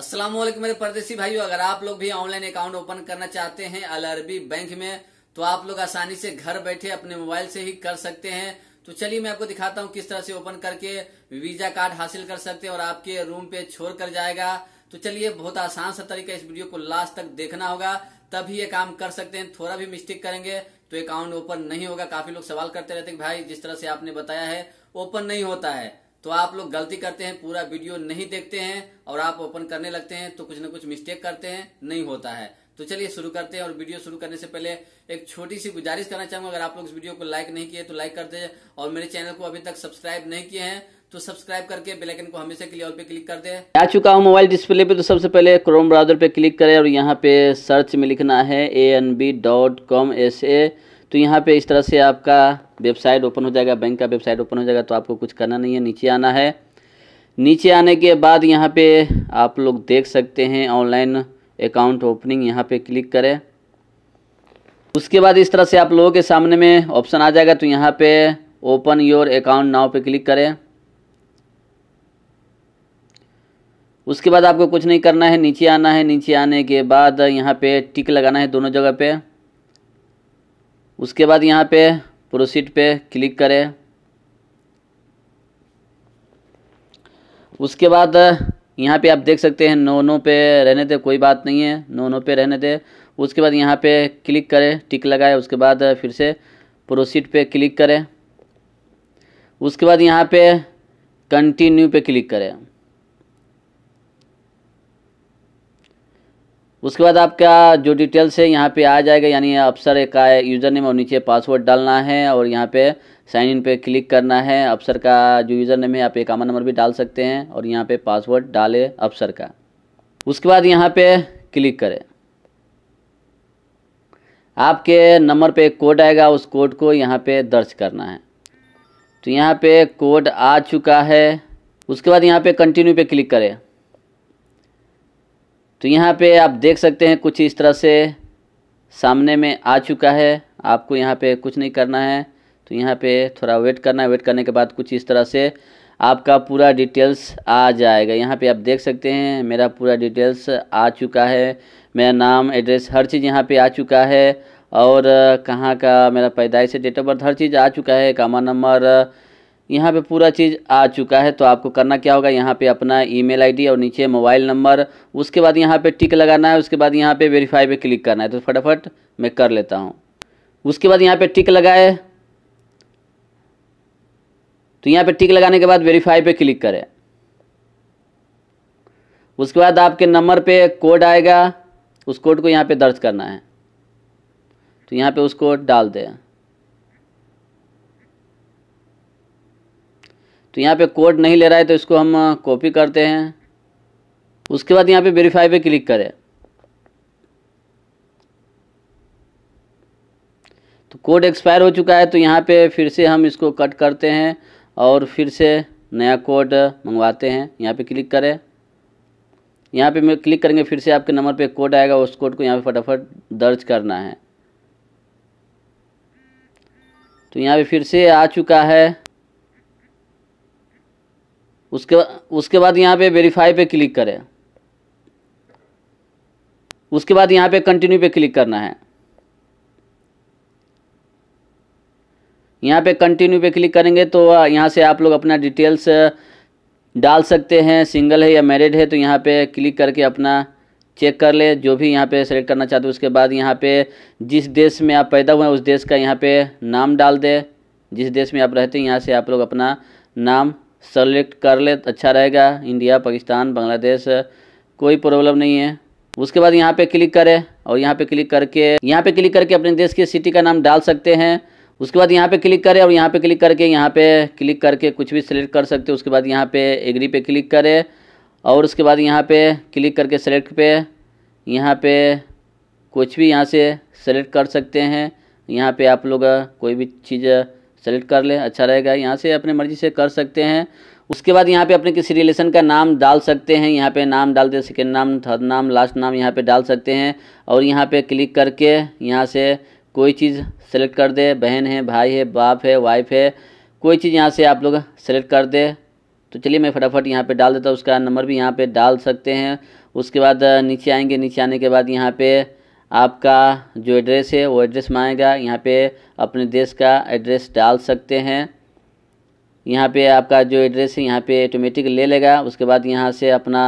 असलम मेरे परदेसी भाइयों अगर आप लोग भी ऑनलाइन अकाउंट ओपन करना चाहते हैं अल अरबी बैंक में तो आप लोग आसानी से घर बैठे अपने मोबाइल से ही कर सकते हैं तो चलिए मैं आपको दिखाता हूँ किस तरह से ओपन करके वीजा कार्ड हासिल कर सकते हैं और आपके रूम पे छोड़ कर जाएगा तो चलिए बहुत आसान सा तरीका इस वीडियो को लास्ट तक देखना होगा तभी ये काम कर सकते हैं थोड़ा भी मिस्टेक करेंगे तो अकाउंट ओपन नहीं होगा काफी लोग सवाल करते रहते हैं भाई जिस तरह से आपने बताया है ओपन नहीं होता है तो आप लोग गलती करते हैं पूरा वीडियो नहीं देखते हैं और आप ओपन करने लगते हैं तो कुछ ना कुछ मिस्टेक करते हैं नहीं होता है तो चलिए शुरू करते हैं और वीडियो शुरू करने से पहले एक छोटी सी गुजारिश करना चाहूंगा अगर आप लोग इस वीडियो को लाइक नहीं किए तो लाइक कर दे और मेरे चैनल को अभी तक सब्सक्राइब नहीं किए हैं तो सब्सक्राइब करके बेलाइकन को हमेशा के लिए और पे क्लिक कर दे आ चुका हूँ मोबाइल डिस्प्ले पे तो सबसे पहले क्रोम ब्राउजर पे क्लिक करें और यहाँ पे सर्च में लिखना है A N B dot com S A तो यहाँ पे इस तरह से आपका वेबसाइट ओपन हो जाएगा बैंक का वेबसाइट ओपन हो जाएगा तो आपको कुछ करना नहीं है नीचे आना है नीचे आने के बाद यहाँ पे आप लोग देख सकते हैं ऑनलाइन अकाउंट ओपनिंग यहाँ पे क्लिक करें उसके बाद इस तरह से आप लोगों के सामने में ऑप्शन आ जाएगा तो यहाँ पे ओपन योर अकाउंट नाव पे क्लिक करें उसके बाद आपको कुछ नहीं करना है नीचे आना है नीचे आने के बाद यहाँ पे टिक लगाना है दोनों जगह पे उसके बाद यहाँ पे प्रोसीड पे क्लिक करें उसके बाद यहाँ पे आप देख सकते हैं नो नो पे रहने दे कोई बात नहीं है नो नो पे रहने दे उसके बाद यहाँ पे क्लिक करें टिक लगाए उसके बाद फिर से प्रोसीड पे क्लिक करें उसके बाद यहाँ पे कंटिन्यू पे क्लिक करें उसके बाद आपका जो डिटेल्स है यहाँ पे आ जाएगा यानी अफसर का यूज़र नेम और नीचे पासवर्ड डालना है और यहाँ पे साइन इन पे क्लिक करना है अफसर का जो यूज़र नेम है आप एक आमा नंबर भी डाल सकते हैं और यहाँ पे पासवर्ड डाले अफसर का उसके बाद यहाँ पे क्लिक करें आपके नंबर पे कोड आएगा उस कोड को यहाँ पर दर्ज करना है तो यहाँ पर कोड आ चुका है उसके बाद यहाँ पर कंटिन्यू पर क्लिक करें तो यहाँ पे आप देख सकते हैं कुछ इस तरह से सामने में आ चुका है आपको यहाँ पे कुछ नहीं करना है तो यहाँ पे थोड़ा वेट करना है वेट करने के बाद कुछ इस तरह से आपका पूरा डिटेल्स आ जाएगा यहाँ पे आप देख सकते हैं मेरा पूरा डिटेल्स आ चुका है मेरा नाम एड्रेस हर चीज़ यहाँ पे आ चुका है और कहाँ का मेरा पैदाइश डेट ऑफ बर्थ हर चीज़ आ चुका है कामा नंबर यहाँ पे पूरा चीज़ आ चुका है तो आपको करना क्या होगा यहाँ पे अपना ईमेल आईडी और नीचे मोबाइल नंबर उसके बाद यहाँ पे टिक लगाना है उसके बाद यहाँ पे वेरीफाई पे क्लिक करना है तो फटाफट मैं कर लेता हूँ उसके बाद यहाँ पे टिक लगाए तो यहाँ पे टिक लगाने के बाद वेरीफाई पे क्लिक करें उसके बाद आपके नंबर पर कोड आएगा उस कोड को यहाँ पे दर्ज करना है तो यहाँ पर उसको डाल दें तो यहाँ पे कोड नहीं ले रहा है तो इसको हम कॉपी करते हैं उसके बाद यहाँ पे वेरीफाई पे क्लिक करें तो कोड एक्सपायर हो चुका है तो यहाँ पे फिर से हम इसको कट करते हैं और फिर से नया कोड मंगवाते हैं यहाँ पे क्लिक करें यहाँ पे मैं क्लिक करेंगे फिर से आपके नंबर पे कोड आएगा उस कोड को यहाँ पे फटाफट दर्ज करना है तो यहाँ पे फिर से आ चुका है उसके बाद उसके बाद यहाँ पे वेरीफाई पे क्लिक करें उसके बाद यहाँ पे कंटिन्यू पे क्लिक करना है यहाँ पे कंटिन्यू पे क्लिक करेंगे तो यहाँ से आप लोग अपना डिटेल्स डाल सकते हैं सिंगल है या मैरिड है तो यहाँ पे क्लिक करके अपना चेक कर ले जो भी यहाँ पे सेलेक्ट करना चाहते हो उसके बाद यहाँ पे जिस देश में आप पैदा हुए हैं उस देश का यहाँ पे नाम डाल दे जिस देश में आप रहते हैं यहाँ से आप लोग अपना नाम सेलेक्ट कर ले तो अच्छा रहेगा इंडिया पाकिस्तान बांग्लादेश कोई प्रॉब्लम नहीं है उसके बाद यहाँ पे क्लिक करें और यहाँ पे क्लिक करके यहाँ पे क्लिक करके अपने देश के सिटी का नाम डाल सकते हैं उसके बाद यहाँ पे क्लिक करें और यहाँ पे क्लिक करके यहाँ पे क्लिक करके कुछ भी सिलेक्ट कर सकते हैं उसके बाद यहाँ पे एग्री पे क्लिक करें और उसके बाद यहाँ पे क्लिक करके सेलेक्ट पे यहाँ पे कुछ भी यहाँ से सेलेक्ट कर सकते हैं यहाँ पे आप लोग कोई भी चीज़ सेलेक्ट कर लें अच्छा रहेगा यहाँ से अपने मर्जी से कर सकते हैं उसके बाद यहाँ पे अपने किसी रिलेशन का नाम डाल सकते हैं यहाँ पे नाम डालते हैं सेकेंड नाम थर्ड नाम लास्ट नाम यहाँ पे डाल सकते हैं और यहाँ पे क्लिक करके यहाँ से कोई चीज़ सेलेक्ट कर दे बहन है भाई है बाप है वाइफ है कोई चीज़ यहाँ से आप लोग सेलेक्ट कर दे तो चलिए मैं फटाफट यहाँ पर डाल देता हूँ उसका नंबर भी यहाँ पर डाल सकते हैं उसके बाद नीचे आएँगे नीचे आने के बाद यहाँ पर आपका जो एड्रेस है वो एड्रेस मांगेगा यहाँ पे अपने देश का एड्रेस डाल सकते हैं यहाँ पे आपका जो एड्रेस है यहाँ पे ऑटोमेटिक ले लेगा उसके बाद यहाँ से अपना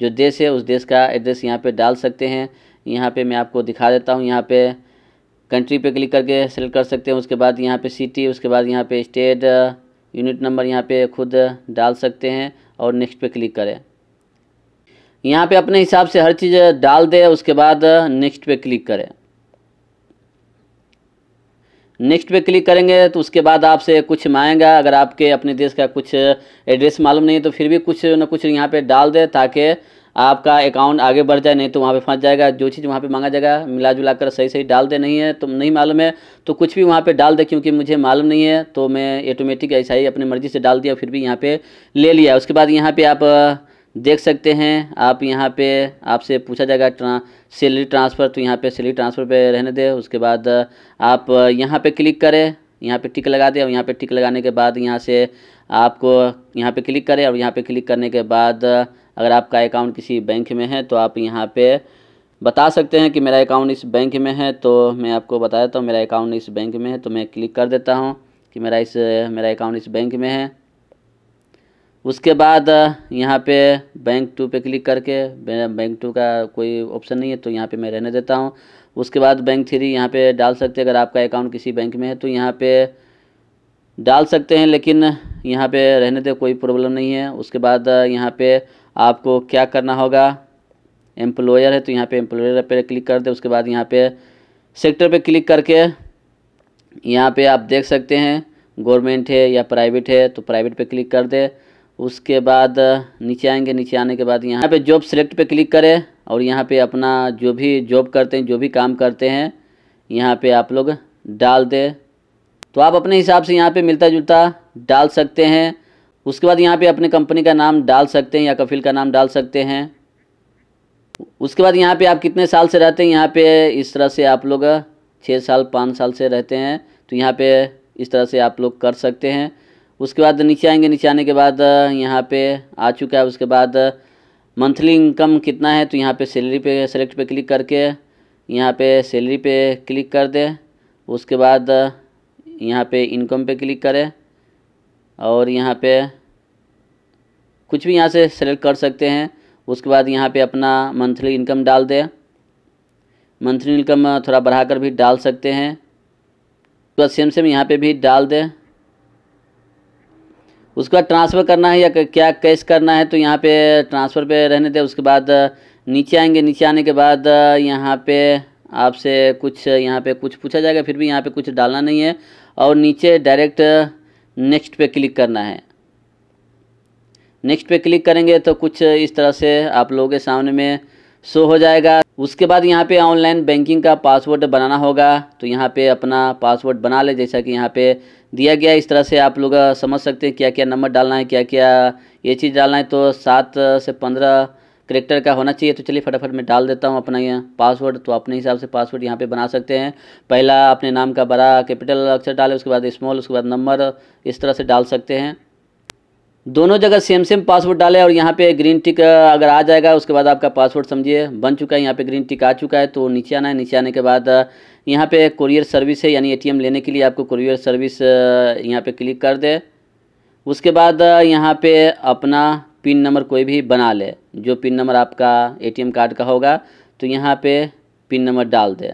जो देश है उस देश का एड्रेस यहाँ पे डाल सकते हैं यहाँ पे मैं आपको दिखा देता हूँ यहाँ पे कंट्री पे क्लिक करके सेलेक्ट कर सकते हैं उसके बाद यहाँ पे सिटी उसके बाद यहाँ पे स्टेट यूनिट नंबर यहाँ पे खुद डाल सकते हैं और नेक्स्ट पे क्लिक करें यहाँ पे अपने हिसाब से हर चीज़ डाल दें उसके बाद नेक्स्ट पे क्लिक करें नेक्स्ट पे क्लिक करेंगे तो उसके बाद आपसे कुछ मांगेगा अगर आपके अपने देश का कुछ एड्रेस मालूम नहीं है तो फिर भी कुछ ना कुछ यहाँ पे डाल दें ताकि आपका अकाउंट आगे बढ़ जाए नहीं तो वहाँ पे फंस जाएगा जो चीज़ वहाँ पे मांगा जाएगा मिला जुला कर सही सही डाल दे नहीं है तो नहीं मालूम है तो कुछ भी वहाँ पे डाल दे क्योंकि मुझे मालूम नहीं है तो मैं ऑटोमेटिक ऐसा ही अपनी मर्ज़ी से डाल दिया फिर भी यहाँ पर ले लिया उसके बाद यहाँ पर आप देख सकते हैं आप यहाँ पे आपसे पूछा जाएगा ट्रां सैलरी ट्रांसफ़र तो यहाँ पे सैलरी ट्रांसफ़र पे रहने दें उसके बाद आप यहाँ पे क्लिक करें यहाँ पे टिक लगा दें और यहाँ पे टिक लगाने के बाद यहाँ से आपको यहाँ पे क्लिक करें और यहाँ पे क्लिक करने के बाद अगर आपका अकाउंट किसी बैंक में है तो आप यहाँ पर बता सकते हैं कि मेरा अकाउंट इस बैंक में है तो मैं आपको बता देता हूँ मेरा अकाउंट इस बैंक में है तो मैं क्लिक कर देता हूँ कि मेरा इस मेरा अकाउंट इस बैंक में है उसके बाद यहाँ पे बैंक टू पे क्लिक करके बैंक टू का कोई ऑप्शन नहीं है तो यहाँ पे मैं रहने देता हूँ उसके बाद बैंक थ्री यहाँ पे डाल सकते हैं अगर आपका अकाउंट किसी बैंक में है तो यहाँ पे डाल सकते हैं लेकिन यहाँ पे रहने दे कोई प्रॉब्लम नहीं है उसके बाद यहाँ पे आपको क्या करना होगा एम्प्लॉयर है तो यहाँ पे एम्प्लॉयर पर क्लिक कर दे उसके बाद यहाँ पे सेक्टर पे क्लिक करके यहाँ पे आप देख सकते हैं गवर्नमेंट है या प्राइवेट है तो प्राइवेट पे क्लिक कर दे उसके बाद नीचे आएंगे नीचे आने के बाद यहाँ पे जॉब सेलेक्ट पे क्लिक करें और यहाँ पे अपना जो भी जॉब करते हैं जो भी काम करते हैं यहाँ पे आप लोग डाल दें तो आप अपने हिसाब से यहाँ पे मिलता जुलता डाल सकते हैं उसके बाद यहाँ पे अपने कंपनी का नाम डाल सकते हैं या कफिल का नाम डाल सकते हैं उसके बाद यहाँ पर आप कितने साल से रहते हैं यहाँ पर इस तरह से आप लोग छः साल पाँच साल से रहते हैं तो यहाँ पर इस तरह से आप लोग कर सकते हैं उसके बाद नीचे आएंगे नीचे आने के बाद यहाँ पे आ चुका है उसके बाद मंथली इनकम कितना है तो यहाँ पे सैलरी पे सेलेक्ट पे क्लिक करके यहाँ पे सैलरी पे क्लिक कर दे उसके बाद यहाँ पे इनकम पे क्लिक करें और यहाँ पे कुछ भी यहाँ से सेलेक्ट कर सकते हैं उसके बाद यहाँ पे अपना मंथली इनकम डाल दें मंथली इनकम थोड़ा बढ़ाकर भी डाल सकते हैं तो सेम सेम यहाँ पे भी डाल दें उसके बाद ट्रांसफ़र करना है या क्या कैश करना है तो यहाँ पे ट्रांसफ़र पे रहने दें उसके बाद नीचे आएंगे नीचे आने के बाद यहाँ पे आपसे कुछ यहाँ पे कुछ पूछा जाएगा फिर भी यहाँ पे कुछ डालना नहीं है और नीचे डायरेक्ट नेक्स्ट पे क्लिक करना है नेक्स्ट पे क्लिक करेंगे तो कुछ इस तरह से आप लोगों के सामने में शो हो जाएगा उसके बाद यहाँ पे ऑनलाइन बैंकिंग का पासवर्ड बनाना होगा तो यहाँ पे अपना पासवर्ड बना ले जैसा कि यहाँ पे दिया गया इस तरह से आप लोग समझ सकते हैं क्या क्या नंबर डालना है क्या क्या ये चीज़ डालना है तो सात से पंद्रह करेक्टर का होना चाहिए तो चलिए फटाफट मैं डाल देता हूँ अपना ये पासवर्ड तो अपने हिसाब से पासवर्ड यहाँ पे बना सकते हैं पहला अपने नाम का बड़ा कैपिटल अक्षर डालें उसके बाद स्मॉल उसके बाद नंबर इस तरह से डाल सकते हैं दोनों जगह सेम सेम पासवर्ड डाले और यहाँ पे ग्रीन टिक अगर आ जाएगा उसके बाद आपका पासवर्ड समझिए बन चुका है यहाँ पे ग्रीन टिक आ चुका है तो नीचे आना है नीचे आने के बाद यहाँ पे कुरियर सर्विस है यानी एटीएम लेने के लिए आपको कुरियर सर्विस यहाँ पे क्लिक कर दे उसके बाद यहाँ पे अपना पिन नंबर कोई भी बना ले जो पिन नंबर आपका ए कार्ड का होगा तो यहाँ पर पिन नंबर डाल दें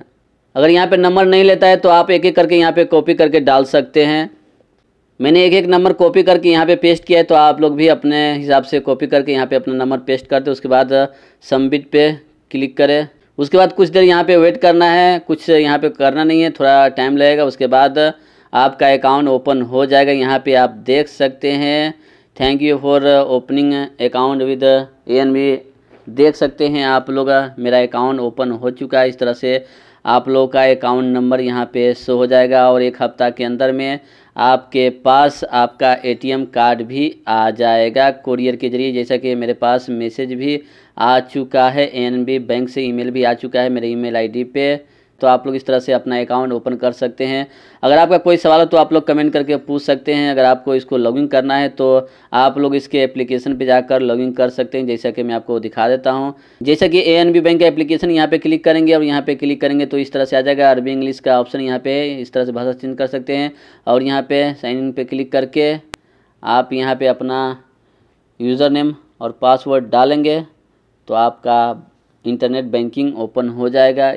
अगर यहाँ पर नंबर नहीं लेता है तो आप एक एक करके यहाँ पर कॉपी करके डाल सकते हैं मैंने एक एक नंबर कॉपी करके यहाँ पे पेस्ट किया है तो आप लोग भी अपने हिसाब से कॉपी करके यहाँ पे अपना नंबर पेस्ट कर दें उसके बाद सबमिट पे क्लिक करें उसके बाद कुछ देर यहाँ पे वेट करना है कुछ यहाँ पे करना नहीं है थोड़ा टाइम लगेगा उसके बाद आपका अकाउंट ओपन हो जाएगा यहाँ पे आप देख सकते हैं thank you for opening account with a देख सकते हैं आप लोग मेरा अकाउंट ओपन हो चुका है इस तरह से आप लोगों का अकाउंट नंबर यहाँ पे शो हो जाएगा और एक हफ़्ता के अंदर में आपके पास आपका एटीएम कार्ड भी आ जाएगा कुरियर के जरिए जैसा कि मेरे पास मैसेज भी आ चुका है एनबी बैंक से ईमेल भी आ चुका है मेरे ईमेल आईडी पे तो आप लोग इस तरह से अपना अकाउंट ओपन कर सकते हैं अगर आपका कोई सवाल हो तो आप लोग कमेंट करके पूछ सकते हैं अगर आपको इसको लॉगिन करना है तो आप लोग इसके एप्लीकेशन पर जाकर लॉगिन कर सकते हैं जैसा कि मैं आपको दिखा देता हूँ जैसा कि ए बैंक का एप्लीकेशन यहाँ पर क्लिक करेंगे और यहाँ पर क्लिक करेंगे तो इस तरह से आ जाएगा अरबी इंग्लिश का ऑप्शन यहाँ पे इस तरह से भाषा चेंज कर सकते हैं और यहाँ पे साइन इन पे क्लिक करके आप यहाँ पे अपना यूज़र नेम और पासवर्ड डालेंगे तो आपका इंटरनेट बैंकिंग ओपन हो जाएगा